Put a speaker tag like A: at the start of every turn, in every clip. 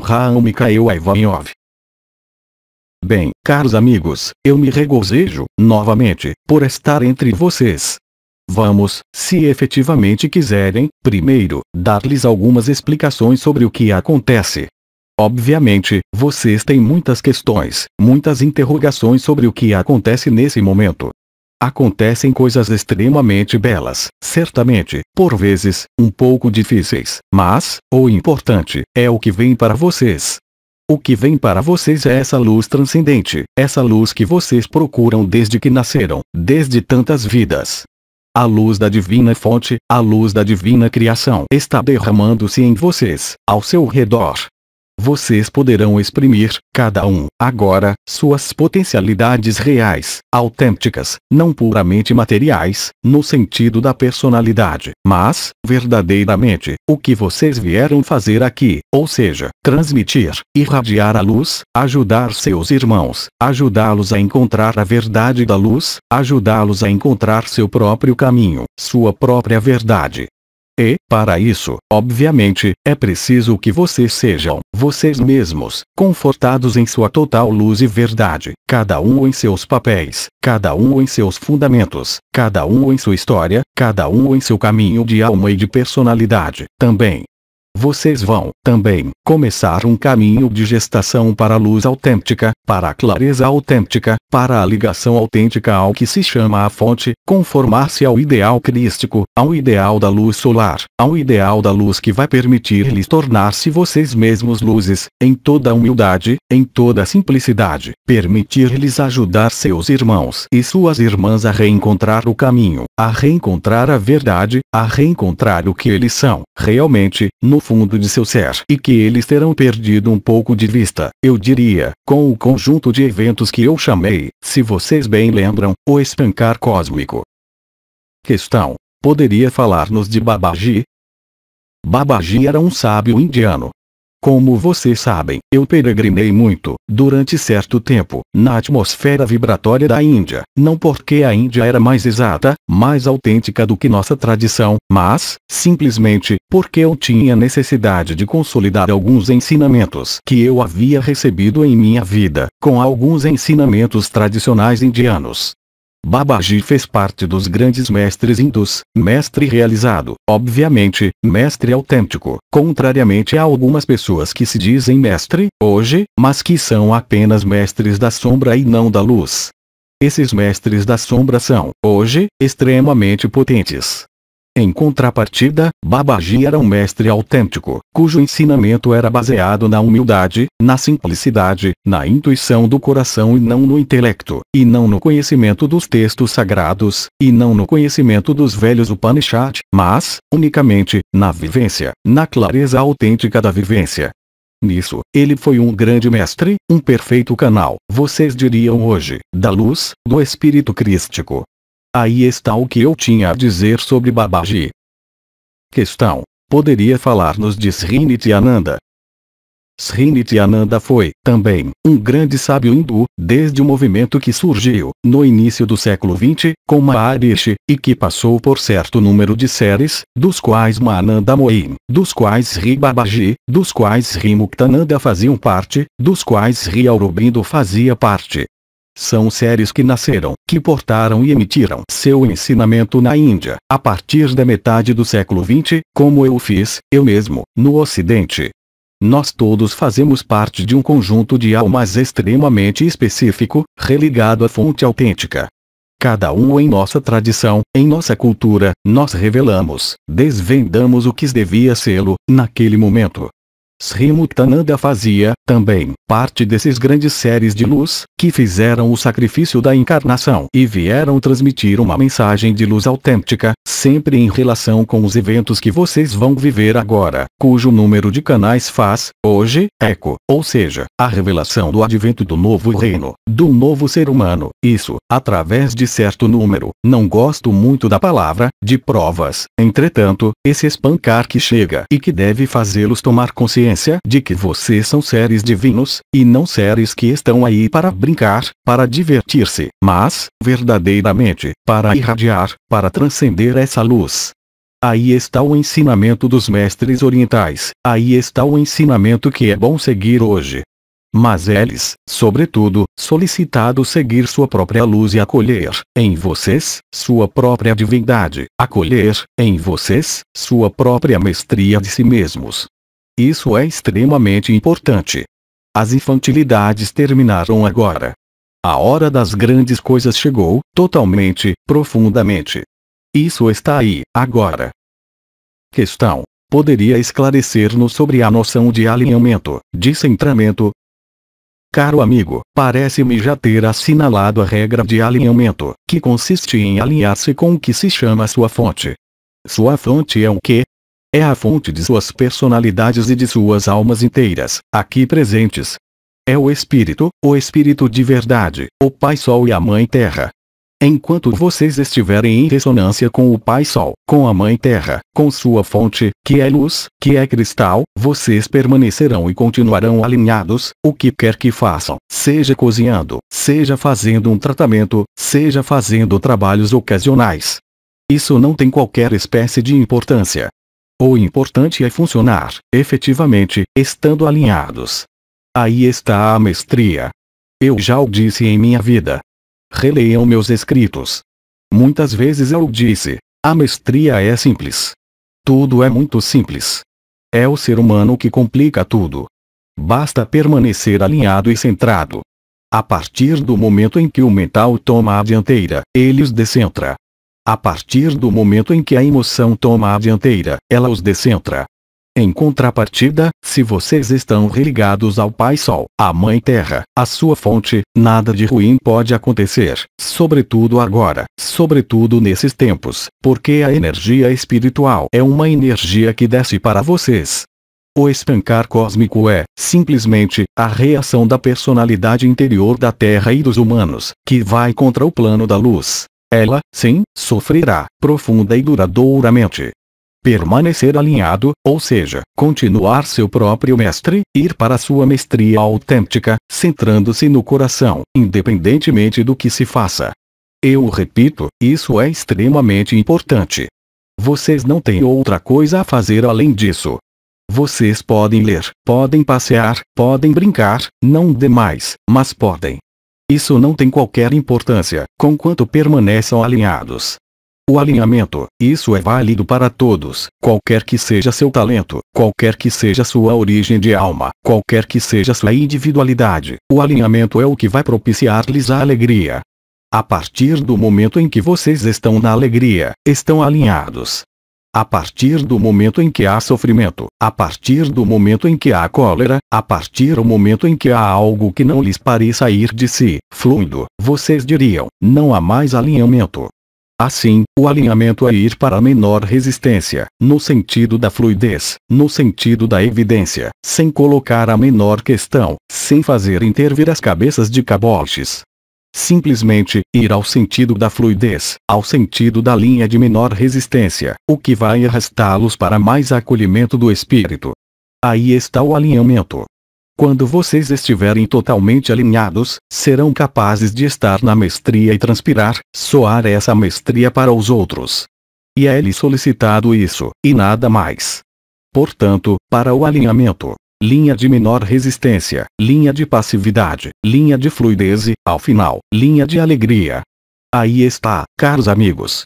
A: Raul Mikhail Ivanov. Bem, caros amigos, eu me regozijo, novamente, por estar entre vocês. Vamos, se efetivamente quiserem, primeiro, dar-lhes algumas explicações sobre o que acontece. Obviamente, vocês têm muitas questões, muitas interrogações sobre o que acontece nesse momento. Acontecem coisas extremamente belas, certamente, por vezes, um pouco difíceis, mas, o importante, é o que vem para vocês. O que vem para vocês é essa luz transcendente, essa luz que vocês procuram desde que nasceram, desde tantas vidas. A luz da divina fonte, a luz da divina criação está derramando-se em vocês, ao seu redor, vocês poderão exprimir, cada um, agora, suas potencialidades reais, autênticas, não puramente materiais, no sentido da personalidade, mas, verdadeiramente, o que vocês vieram fazer aqui, ou seja, transmitir, irradiar a luz, ajudar seus irmãos, ajudá-los a encontrar a verdade da luz, ajudá-los a encontrar seu próprio caminho, sua própria verdade, e, para isso, obviamente, é preciso que vocês sejam, vocês mesmos, confortados em sua total luz e verdade, cada um em seus papéis, cada um em seus fundamentos, cada um em sua história, cada um em seu caminho de alma e de personalidade. Também, vocês vão, também, começar um caminho de gestação para a luz autêntica, para a clareza autêntica, para a ligação autêntica ao que se chama a fonte, conformar-se ao ideal crístico, ao ideal da luz solar, ao ideal da luz que vai permitir-lhes tornar-se vocês mesmos luzes, em toda humildade, em toda simplicidade, permitir-lhes ajudar seus irmãos e suas irmãs a reencontrar o caminho, a reencontrar a verdade, a reencontrar o que eles são, realmente, no fundo de seu ser e que eles terão perdido um pouco de vista, eu diria, com o conjunto de eventos que eu chamei, se vocês bem lembram, o espancar cósmico. Questão: Poderia falar-nos de Babaji? Babaji era um sábio indiano, como vocês sabem, eu peregrinei muito, durante certo tempo, na atmosfera vibratória da Índia, não porque a Índia era mais exata, mais autêntica do que nossa tradição, mas, simplesmente, porque eu tinha necessidade de consolidar alguns ensinamentos que eu havia recebido em minha vida, com alguns ensinamentos tradicionais indianos. Babaji fez parte dos grandes mestres hindus, mestre realizado, obviamente, mestre autêntico, contrariamente a algumas pessoas que se dizem mestre, hoje, mas que são apenas mestres da sombra e não da luz. Esses mestres da sombra são, hoje, extremamente potentes, em contrapartida, Babaji era um mestre autêntico, cujo ensinamento era baseado na humildade, na simplicidade, na intuição do coração e não no intelecto, e não no conhecimento dos textos sagrados, e não no conhecimento dos velhos Upanishads, mas, unicamente, na vivência, na clareza autêntica da vivência. Nisso, ele foi um grande mestre, um perfeito canal, vocês diriam hoje, da luz, do espírito crístico. Aí está o que eu tinha a dizer sobre Babaji. Questão. Poderia falar-nos de Srinityananda? Srinityananda foi, também, um grande sábio hindu, desde o movimento que surgiu, no início do século XX, com Maharishi, e que passou por certo número de séries, dos quais Mananda Moim, dos quais Sri Babaji, dos quais Sri Muktananda faziam parte, dos quais Sri Aurobindo fazia parte. São seres que nasceram, que portaram e emitiram seu ensinamento na Índia, a partir da metade do século XX, como eu fiz, eu mesmo, no Ocidente. Nós todos fazemos parte de um conjunto de almas extremamente específico, religado à fonte autêntica. Cada um em nossa tradição, em nossa cultura, nós revelamos, desvendamos o que devia sê-lo, naquele momento. Srimutananda fazia, também, parte desses grandes seres de luz, que fizeram o sacrifício da encarnação e vieram transmitir uma mensagem de luz autêntica, sempre em relação com os eventos que vocês vão viver agora, cujo número de canais faz, hoje, eco, ou seja, a revelação do advento do novo reino, do novo ser humano, isso, através de certo número, não gosto muito da palavra, de provas, entretanto, esse espancar que chega e que deve fazê-los tomar consciência consciência de que vocês são seres divinos, e não seres que estão aí para brincar, para divertir-se, mas, verdadeiramente, para irradiar, para transcender essa luz. Aí está o ensinamento dos mestres orientais, aí está o ensinamento que é bom seguir hoje. Mas eles, sobretudo, solicitado seguir sua própria luz e acolher, em vocês, sua própria divindade, acolher, em vocês, sua própria mestria de si mesmos, isso é extremamente importante. As infantilidades terminaram agora. A hora das grandes coisas chegou, totalmente, profundamente. Isso está aí, agora. Questão: Poderia esclarecer-nos sobre a noção de alinhamento, de centramento? Caro amigo, parece-me já ter assinalado a regra de alinhamento, que consiste em alinhar-se com o que se chama sua fonte. Sua fonte é o quê? É a fonte de suas personalidades e de suas almas inteiras, aqui presentes. É o Espírito, o Espírito de verdade, o Pai Sol e a Mãe Terra. Enquanto vocês estiverem em ressonância com o Pai Sol, com a Mãe Terra, com sua fonte, que é luz, que é cristal, vocês permanecerão e continuarão alinhados, o que quer que façam, seja cozinhando, seja fazendo um tratamento, seja fazendo trabalhos ocasionais. Isso não tem qualquer espécie de importância, o importante é funcionar, efetivamente, estando alinhados. Aí está a mestria. Eu já o disse em minha vida. Releiam meus escritos. Muitas vezes eu o disse, a mestria é simples. Tudo é muito simples. É o ser humano que complica tudo. Basta permanecer alinhado e centrado. A partir do momento em que o mental toma a dianteira, ele descentra. A partir do momento em que a emoção toma a dianteira, ela os descentra. Em contrapartida, se vocês estão religados ao Pai Sol, à Mãe Terra, à sua fonte, nada de ruim pode acontecer, sobretudo agora, sobretudo nesses tempos, porque a energia espiritual é uma energia que desce para vocês. O espancar cósmico é, simplesmente, a reação da personalidade interior da Terra e dos humanos, que vai contra o plano da luz, ela, sim, sofrerá profunda e duradouramente. Permanecer alinhado, ou seja, continuar seu próprio mestre, ir para sua mestria autêntica, centrando-se no coração, independentemente do que se faça. Eu repito, isso é extremamente importante. Vocês não têm outra coisa a fazer além disso. Vocês podem ler, podem passear, podem brincar, não demais, mas podem. Isso não tem qualquer importância, conquanto permaneçam alinhados. O alinhamento, isso é válido para todos, qualquer que seja seu talento, qualquer que seja sua origem de alma, qualquer que seja sua individualidade, o alinhamento é o que vai propiciar-lhes a alegria. A partir do momento em que vocês estão na alegria, estão alinhados. A partir do momento em que há sofrimento, a partir do momento em que há cólera, a partir do momento em que há algo que não lhes pareça ir de si, fluindo, vocês diriam, não há mais alinhamento. Assim, o alinhamento é ir para a menor resistência, no sentido da fluidez, no sentido da evidência, sem colocar a menor questão, sem fazer intervir as cabeças de caboches, Simplesmente, ir ao sentido da fluidez, ao sentido da linha de menor resistência, o que vai arrastá-los para mais acolhimento do espírito. Aí está o alinhamento. Quando vocês estiverem totalmente alinhados, serão capazes de estar na mestria e transpirar, soar essa mestria para os outros. E é lhe solicitado isso, e nada mais. Portanto, para o alinhamento, linha de menor resistência, linha de passividade, linha de fluidez e, ao final, linha de alegria. Aí está, caros amigos.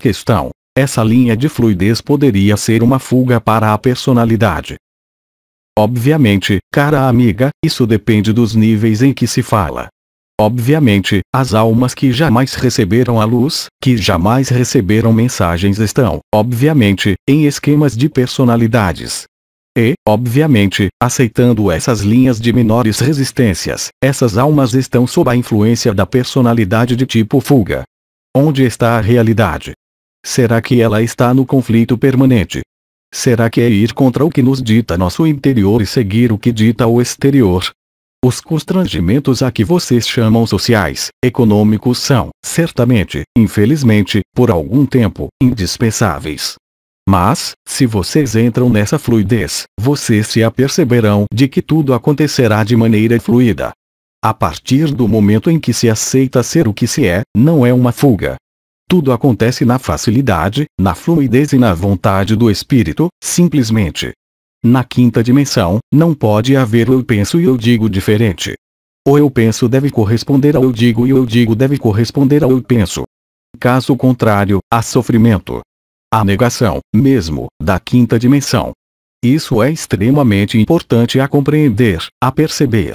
A: Questão: essa linha de fluidez poderia ser uma fuga para a personalidade. Obviamente, cara amiga, isso depende dos níveis em que se fala. Obviamente, as almas que jamais receberam a luz, que jamais receberam mensagens estão, obviamente, em esquemas de personalidades, e, obviamente, aceitando essas linhas de menores resistências, essas almas estão sob a influência da personalidade de tipo fuga. Onde está a realidade? Será que ela está no conflito permanente? Será que é ir contra o que nos dita nosso interior e seguir o que dita o exterior? Os constrangimentos a que vocês chamam sociais, econômicos são, certamente, infelizmente, por algum tempo, indispensáveis. Mas, se vocês entram nessa fluidez, vocês se aperceberão de que tudo acontecerá de maneira fluida. A partir do momento em que se aceita ser o que se é, não é uma fuga. Tudo acontece na facilidade, na fluidez e na vontade do espírito, simplesmente. Na quinta dimensão, não pode haver eu penso e eu digo diferente. O eu penso deve corresponder ao eu digo e o eu digo deve corresponder ao eu penso. Caso contrário, há sofrimento a negação, mesmo, da quinta dimensão. Isso é extremamente importante a compreender, a perceber.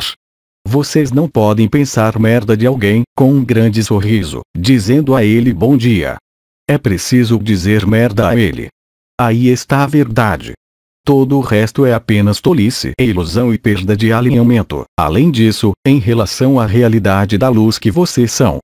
A: Vocês não podem pensar merda de alguém, com um grande sorriso, dizendo a ele bom dia. É preciso dizer merda a ele. Aí está a verdade. Todo o resto é apenas tolice ilusão e perda de alinhamento. Além disso, em relação à realidade da luz que vocês são,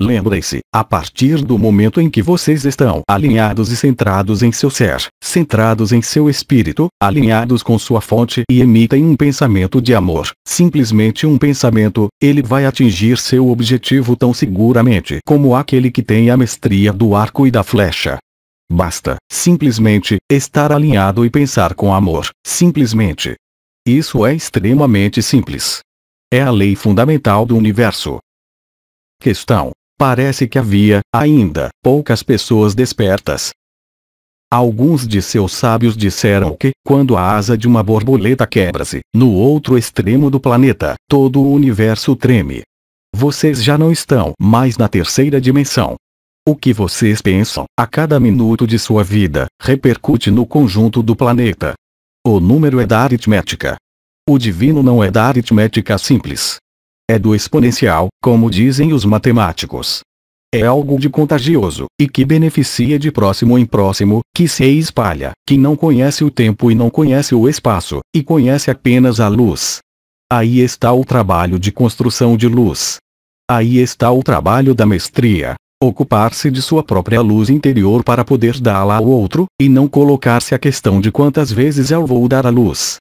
A: lembre se a partir do momento em que vocês estão alinhados e centrados em seu ser, centrados em seu espírito, alinhados com sua fonte e emitem um pensamento de amor, simplesmente um pensamento, ele vai atingir seu objetivo tão seguramente como aquele que tem a mestria do arco e da flecha. Basta, simplesmente, estar alinhado e pensar com amor, simplesmente. Isso é extremamente simples. É a lei fundamental do universo. Questão Parece que havia, ainda, poucas pessoas despertas. Alguns de seus sábios disseram que, quando a asa de uma borboleta quebra-se, no outro extremo do planeta, todo o universo treme. Vocês já não estão mais na terceira dimensão. O que vocês pensam, a cada minuto de sua vida, repercute no conjunto do planeta. O número é da aritmética. O divino não é da aritmética simples. É do exponencial, como dizem os matemáticos. É algo de contagioso, e que beneficia de próximo em próximo, que se espalha, que não conhece o tempo e não conhece o espaço, e conhece apenas a luz. Aí está o trabalho de construção de luz. Aí está o trabalho da mestria. Ocupar-se de sua própria luz interior para poder dá-la ao outro, e não colocar-se a questão de quantas vezes eu vou dar a luz,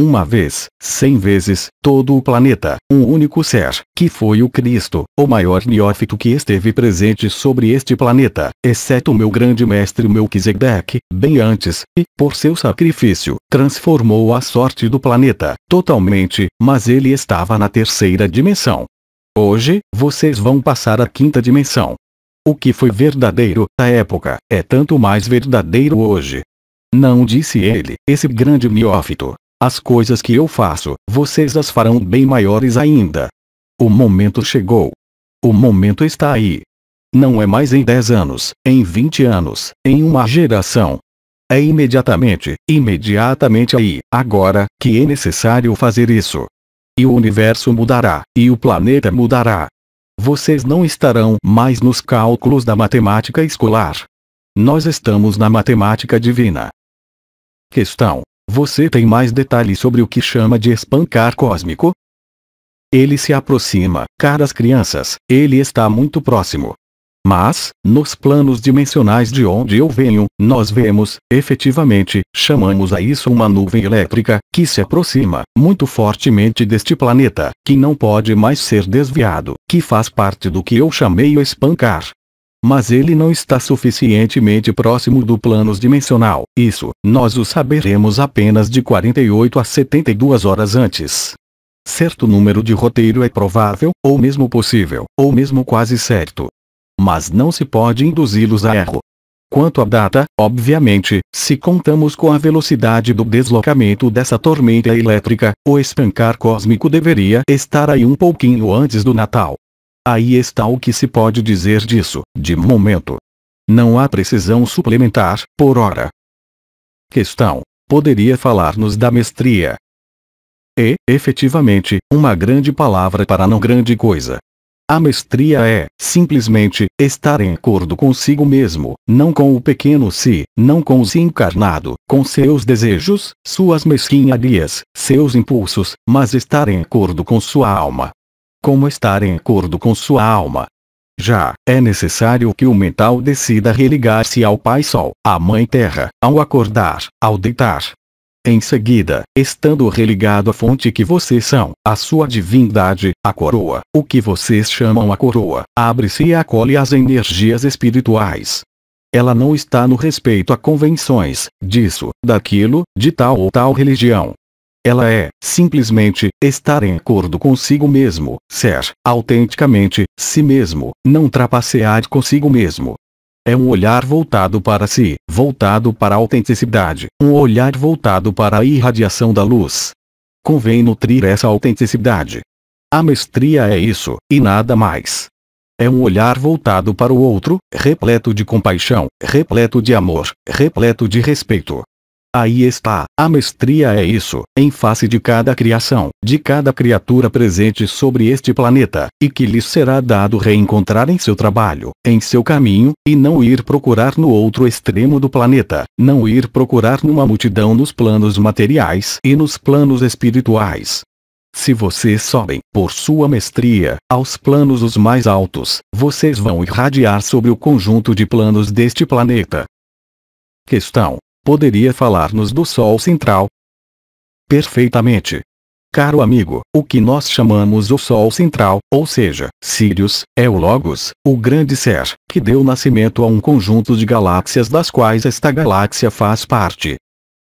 A: uma vez, cem vezes, todo o planeta, um único ser, que foi o Cristo, o maior neófito que esteve presente sobre este planeta, exceto meu grande mestre Melquisedeque, bem antes, e, por seu sacrifício, transformou a sorte do planeta, totalmente, mas ele estava na terceira dimensão. Hoje, vocês vão passar à quinta dimensão. O que foi verdadeiro, na época, é tanto mais verdadeiro hoje. Não disse ele, esse grande miófito. As coisas que eu faço, vocês as farão bem maiores ainda. O momento chegou. O momento está aí. Não é mais em 10 anos, em 20 anos, em uma geração. É imediatamente, imediatamente aí, agora, que é necessário fazer isso. E o universo mudará, e o planeta mudará. Vocês não estarão mais nos cálculos da matemática escolar. Nós estamos na matemática divina. Questão você tem mais detalhes sobre o que chama de espancar cósmico? Ele se aproxima, caras crianças, ele está muito próximo. Mas, nos planos dimensionais de onde eu venho, nós vemos, efetivamente, chamamos a isso uma nuvem elétrica, que se aproxima, muito fortemente deste planeta, que não pode mais ser desviado, que faz parte do que eu chamei o espancar mas ele não está suficientemente próximo do plano dimensional. Isso, nós o saberemos apenas de 48 a 72 horas antes. Certo número de roteiro é provável, ou mesmo possível, ou mesmo quase certo. Mas não se pode induzi-los a erro. Quanto à data, obviamente, se contamos com a velocidade do deslocamento dessa tormenta elétrica, o espancar cósmico deveria estar aí um pouquinho antes do Natal. Aí está o que se pode dizer disso, de momento. Não há precisão suplementar, por hora. Questão. Poderia falar-nos da mestria. É, efetivamente, uma grande palavra para não grande coisa. A mestria é, simplesmente, estar em acordo consigo mesmo, não com o pequeno si, não com o si encarnado, com seus desejos, suas mesquinharias, seus impulsos, mas estar em acordo com sua alma, como estar em acordo com sua alma. Já, é necessário que o mental decida religar-se ao Pai Sol, à Mãe Terra, ao acordar, ao deitar. Em seguida, estando religado à fonte que vocês são, à sua divindade, a coroa, o que vocês chamam a coroa, abre-se e acolhe as energias espirituais. Ela não está no respeito a convenções, disso, daquilo, de tal ou tal religião, ela é, simplesmente, estar em acordo consigo mesmo, ser, autenticamente, si mesmo, não trapacear consigo mesmo. É um olhar voltado para si, voltado para a autenticidade, um olhar voltado para a irradiação da luz. Convém nutrir essa autenticidade. A mestria é isso, e nada mais. É um olhar voltado para o outro, repleto de compaixão, repleto de amor, repleto de respeito. Aí está, a mestria é isso, em face de cada criação, de cada criatura presente sobre este planeta, e que lhe será dado reencontrar em seu trabalho, em seu caminho, e não ir procurar no outro extremo do planeta, não ir procurar numa multidão nos planos materiais e nos planos espirituais. Se vocês sobem, por sua mestria, aos planos os mais altos, vocês vão irradiar sobre o conjunto de planos deste planeta. Questão poderia falar-nos do Sol Central? Perfeitamente. Caro amigo, o que nós chamamos o Sol Central, ou seja, Sirius, é o Logos, o grande ser, que deu nascimento a um conjunto de galáxias das quais esta galáxia faz parte.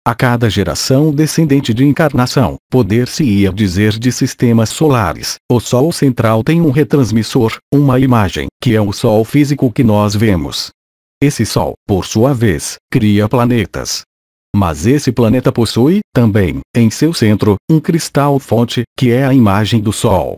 A: A cada geração descendente de encarnação, poder-se-ia dizer de sistemas solares, o Sol central tem um retransmissor, uma imagem, que é o Sol físico que nós vemos. Esse Sol, por sua vez, cria planetas. Mas esse planeta possui, também, em seu centro, um cristal-fonte, que é a imagem do Sol.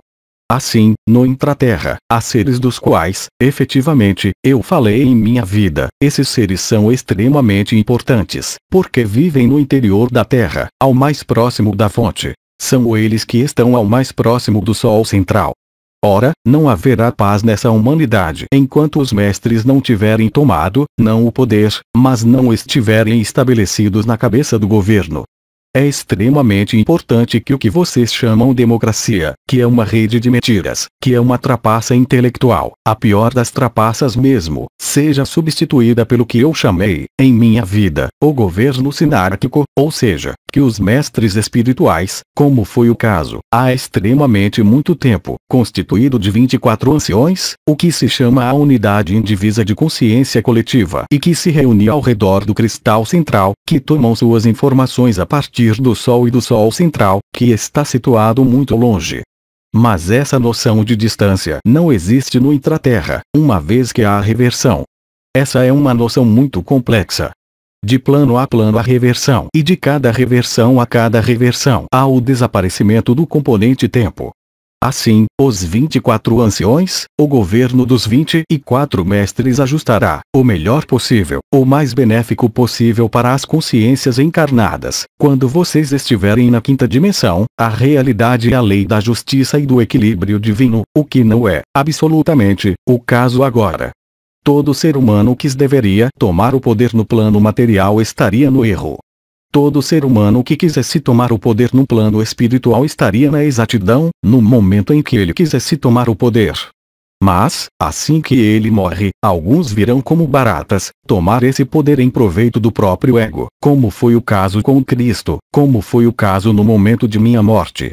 A: Assim, no intraterra, há seres dos quais, efetivamente, eu falei em minha vida, esses seres são extremamente importantes, porque vivem no interior da Terra, ao mais próximo da fonte. São eles que estão ao mais próximo do Sol central. Ora, não haverá paz nessa humanidade enquanto os mestres não tiverem tomado, não o poder, mas não estiverem estabelecidos na cabeça do governo. É extremamente importante que o que vocês chamam democracia, que é uma rede de mentiras, que é uma trapaça intelectual, a pior das trapaças mesmo, seja substituída pelo que eu chamei, em minha vida, o governo sinárquico, ou seja, que os mestres espirituais, como foi o caso, há extremamente muito tempo, constituído de 24 anciões, o que se chama a unidade indivisa de consciência coletiva e que se reúne ao redor do cristal central, que tomam suas informações a partir do Sol e do Sol central, que está situado muito longe. Mas essa noção de distância não existe no intraterra, uma vez que há a reversão. Essa é uma noção muito complexa, de plano a plano a reversão e de cada reversão a cada reversão há o desaparecimento do componente tempo. Assim, os 24 anciões, o governo dos 24 mestres ajustará, o melhor possível, o mais benéfico possível para as consciências encarnadas. Quando vocês estiverem na quinta dimensão, a realidade e é a lei da justiça e do equilíbrio divino, o que não é, absolutamente, o caso agora. Todo ser humano que deveria tomar o poder no plano material estaria no erro. Todo ser humano que quisesse tomar o poder no plano espiritual estaria na exatidão, no momento em que ele quisesse tomar o poder. Mas, assim que ele morre, alguns virão como baratas, tomar esse poder em proveito do próprio ego, como foi o caso com Cristo, como foi o caso no momento de minha morte.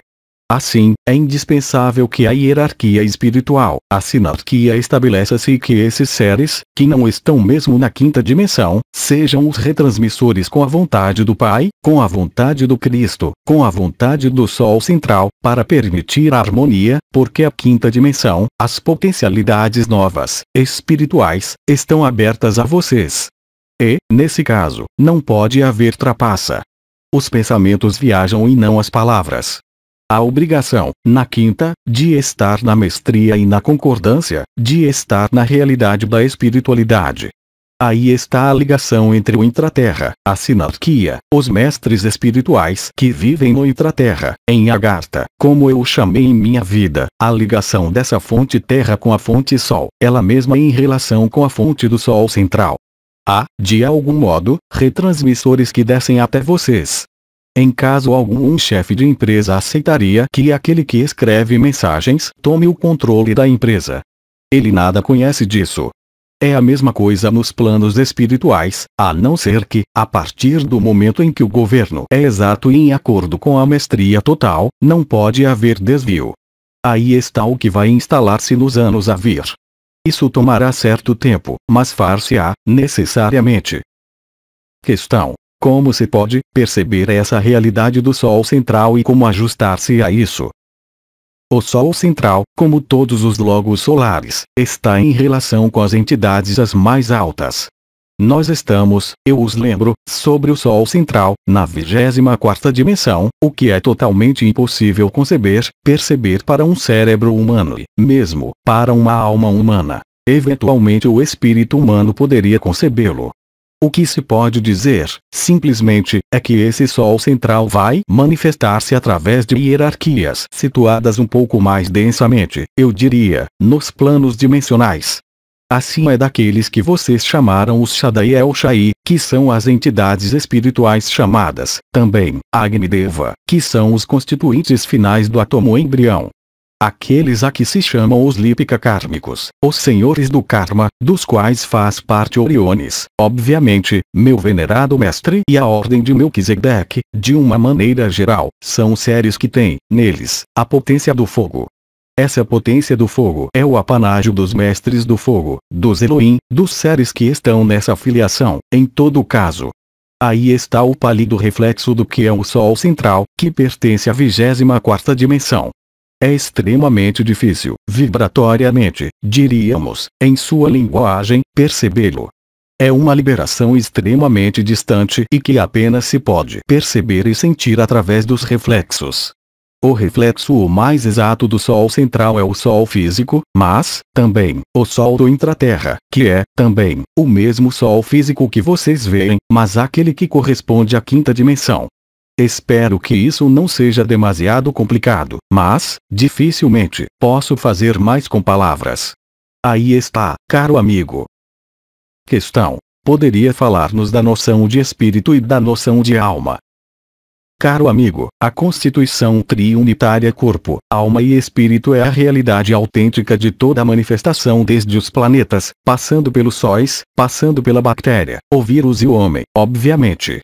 A: Assim, é indispensável que a hierarquia espiritual, a sinarquia estabeleça-se e que esses seres, que não estão mesmo na quinta dimensão, sejam os retransmissores com a vontade do Pai, com a vontade do Cristo, com a vontade do Sol Central, para permitir a harmonia, porque a quinta dimensão, as potencialidades novas, espirituais, estão abertas a vocês. E, nesse caso, não pode haver trapaça. Os pensamentos viajam e não as palavras a obrigação, na quinta, de estar na mestria e na concordância, de estar na realidade da espiritualidade. Aí está a ligação entre o intraterra, a sinarquia, os mestres espirituais que vivem no intraterra, em Agartha, como eu o chamei em minha vida, a ligação dessa fonte terra com a fonte sol, ela mesma em relação com a fonte do sol central. Há, de algum modo, retransmissores que descem até vocês, em caso algum um chefe de empresa aceitaria que aquele que escreve mensagens tome o controle da empresa. Ele nada conhece disso. É a mesma coisa nos planos espirituais, a não ser que, a partir do momento em que o governo é exato e em acordo com a mestria total, não pode haver desvio. Aí está o que vai instalar-se nos anos a vir. Isso tomará certo tempo, mas far-se-á, necessariamente. Questão como se pode perceber essa realidade do Sol central e como ajustar-se a isso? O Sol central, como todos os logos solares, está em relação com as entidades as mais altas. Nós estamos, eu os lembro, sobre o Sol central, na 24ª dimensão, o que é totalmente impossível conceber, perceber para um cérebro humano e, mesmo, para uma alma humana. Eventualmente o espírito humano poderia concebê-lo, o que se pode dizer, simplesmente, é que esse Sol central vai manifestar-se através de hierarquias situadas um pouco mais densamente, eu diria, nos planos dimensionais. Assim é daqueles que vocês chamaram os Shaddai e El-Shai, que são as entidades espirituais chamadas, também, Agnideva, que são os constituintes finais do átomo embrião. Aqueles a que se chamam os lípica kármicos, os senhores do karma, dos quais faz parte Oriones, obviamente, meu venerado mestre e a ordem de Melquisedeque, de uma maneira geral, são seres que têm, neles, a potência do fogo. Essa potência do fogo é o apanágio dos mestres do fogo, dos Elohim, dos seres que estão nessa filiação, em todo caso, Aí está o pálido reflexo do que é o Sol central, que pertence à 24 dimensão, é extremamente difícil, vibratoriamente, diríamos, em sua linguagem, percebê-lo. É uma liberação extremamente distante e que apenas se pode perceber e sentir através dos reflexos. O reflexo o mais exato do Sol central é o Sol físico, mas, também, o Sol do intraterra, que é, também, o mesmo Sol físico que vocês veem, mas aquele que corresponde à quinta dimensão. Espero que isso não seja demasiado complicado, mas, dificilmente, posso fazer mais com palavras. Aí está, caro amigo. Questão. Poderia falar-nos da noção de espírito e da noção de alma. Caro amigo, a constituição triunitária corpo, alma e espírito é a realidade autêntica de toda a manifestação desde os planetas, passando pelos sóis, passando pela bactéria, o vírus e o homem, obviamente,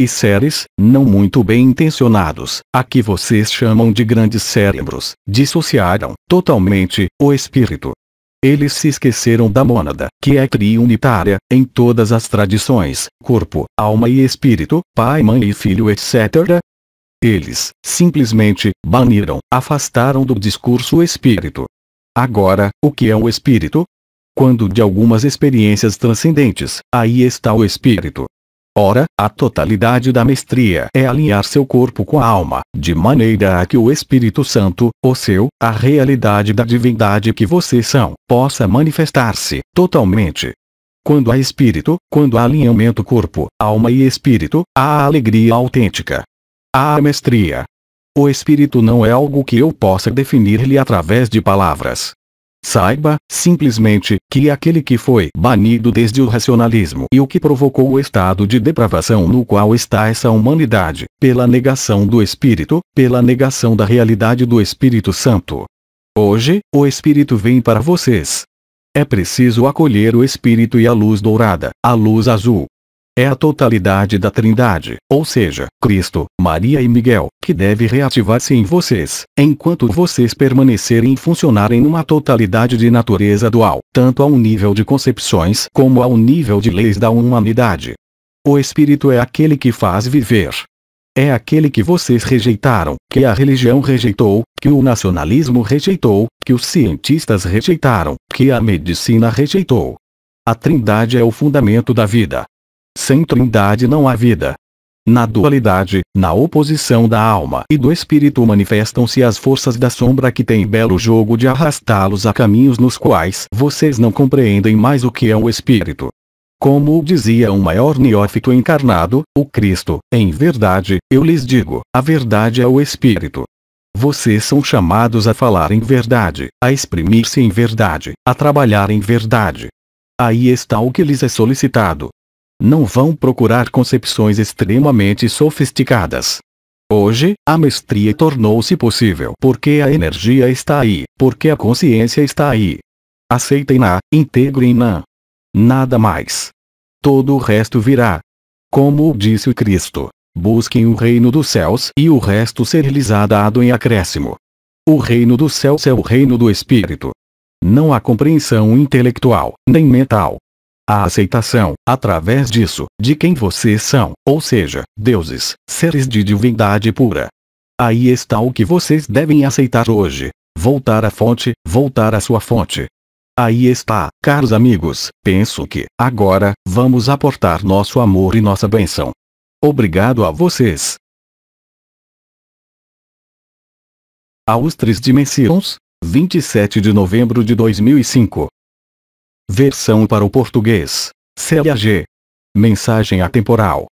A: e seres, não muito bem intencionados, a que vocês chamam de grandes cérebros, dissociaram, totalmente, o espírito. Eles se esqueceram da mônada, que é triunitária, em todas as tradições, corpo, alma e espírito, pai, mãe e filho etc., eles, simplesmente, baniram, afastaram do discurso o espírito. Agora, o que é o espírito? Quando de algumas experiências transcendentes, aí está o espírito. Ora, a totalidade da mestria é alinhar seu corpo com a alma, de maneira a que o Espírito Santo, o seu, a realidade da divindade que vocês são, possa manifestar-se, totalmente. Quando há espírito, quando há alinhamento corpo, alma e espírito, há alegria autêntica. Há mestria. O espírito não é algo que eu possa definir-lhe através de palavras, Saiba, simplesmente, que aquele que foi banido desde o racionalismo e o que provocou o estado de depravação no qual está essa humanidade, pela negação do Espírito, pela negação da realidade do Espírito Santo. Hoje, o Espírito vem para vocês. É preciso acolher o Espírito e a luz dourada, a luz azul, é a totalidade da Trindade, ou seja, Cristo, Maria e Miguel, que deve reativar-se em vocês, enquanto vocês permanecerem e funcionarem numa totalidade de natureza dual, tanto ao nível de concepções como ao nível de leis da humanidade. O Espírito é aquele que faz viver. É aquele que vocês rejeitaram, que a religião rejeitou, que o nacionalismo rejeitou, que os cientistas rejeitaram, que a medicina rejeitou. A Trindade é o fundamento da vida, sem trindade não há vida. Na dualidade, na oposição da alma e do espírito manifestam-se as forças da sombra que têm belo jogo de arrastá-los a caminhos nos quais vocês não compreendem mais o que é o espírito. Como dizia um maior neófito encarnado, o Cristo, em verdade, eu lhes digo, a verdade é o espírito. Vocês são chamados a falar em verdade, a exprimir-se em verdade, a trabalhar em verdade. Aí está o que lhes é solicitado, não vão procurar concepções extremamente sofisticadas. Hoje, a mestria tornou-se possível porque a energia está aí, porque a consciência está aí. Aceitem-na, integrem-na. Nada mais. Todo o resto virá. Como disse o Cristo, busquem o reino dos céus e o resto ser lhes dado em acréscimo. O reino dos céus é o reino do espírito. Não há compreensão intelectual, nem mental, a aceitação, através disso, de quem vocês são, ou seja, deuses, seres de divindade pura. Aí está o que vocês devem aceitar hoje. Voltar à fonte, voltar à sua fonte. Aí está, caros amigos, penso que, agora, vamos aportar nosso amor e nossa bênção. Obrigado a vocês. Aos Três 27 de novembro de 2005 Versão para o português. Célia G. Mensagem atemporal.